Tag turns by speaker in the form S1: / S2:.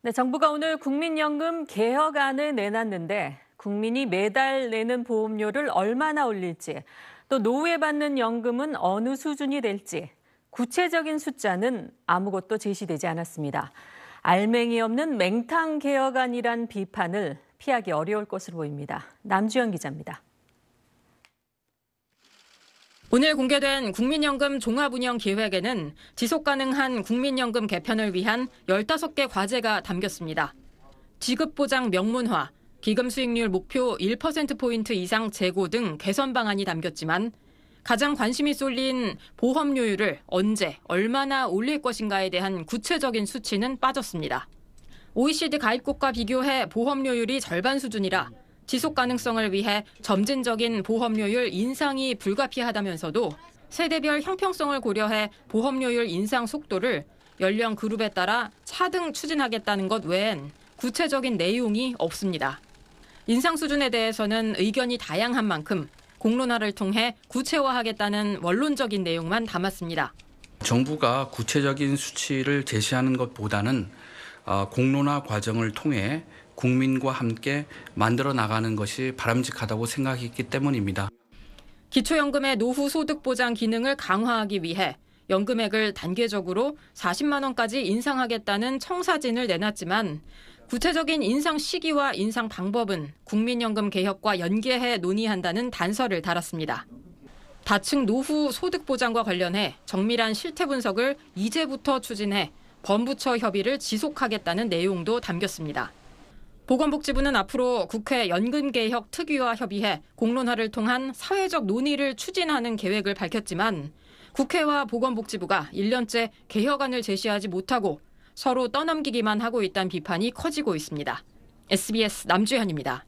S1: 네, 정부가 오늘 국민연금 개혁안을 내놨는데 국민이 매달 내는 보험료를 얼마나 올릴지 또 노후에받는 연금은 어느 수준이 될지 구체적인 숫자는 아무것도 제시되지 않았습니다. 알맹이 없는 맹탕 개혁안이란 비판을 피하기 어려울 것으로 보입니다. 남주현 기자입니다. 오늘 공개된
S2: 국민연금 종합운영 계획에는 지속가능한 국민연금 개편을 위한 15개 과제가 담겼습니다. 지급보장 명문화, 기금 수익률 목표 1%포인트 이상 재고등 개선 방안이 담겼지만 가장 관심이 쏠린 보험료율을 언제, 얼마나 올릴 것인가에 대한 구체적인 수치는 빠졌습니다. OECD 가입국과 비교해 보험료율이 절반 수준이라 지속 가능성을 위해 점진적인 보험료율 인상이 불가피하다면서도 세대별 형평성을 고려해 보험료율 인상 속도를 연령 그룹에 따라 차등 추진하겠다는 것 외엔 구체적인 내용이 없습니다. 인상 수준에 대해서는 의견이 다양한 만큼 공론화를 통해 구체화하겠다는 원론적인 내용만 담았습니다.
S3: 정부가 구체적인 수치를 제시하는 것보다는 어, 공론화 과정을 통해 국민과 함께 만들어 나가는 것이 바람직하다고 생각했기 때문입니다.
S2: 기초연금의 노후 소득 보장 기능을 강화하기 위해 연금액을 단계적으로 40만 원까지 인상하겠다는 청사진을 내놨지만 구체적인 인상 시기와 인상 방법은 국민연금 개혁과 연계해 논의한다는 단서를 달았습니다. 다층 노후 소득 보장과 관련해 정밀한 실태 분석을 이제부터 추진해 범부처 협의를 지속하겠다는 내용도 담겼습니다. 보건복지부는 앞으로 국회 연금개혁 특위와 협의해 공론화를 통한 사회적 논의를 추진하는 계획을 밝혔지만 국회와 보건복지부가 1년째 개혁안을 제시하지 못하고 서로 떠넘기기만 하고 있다는 비판이 커지고 있습니다. SBS 남주현입니다.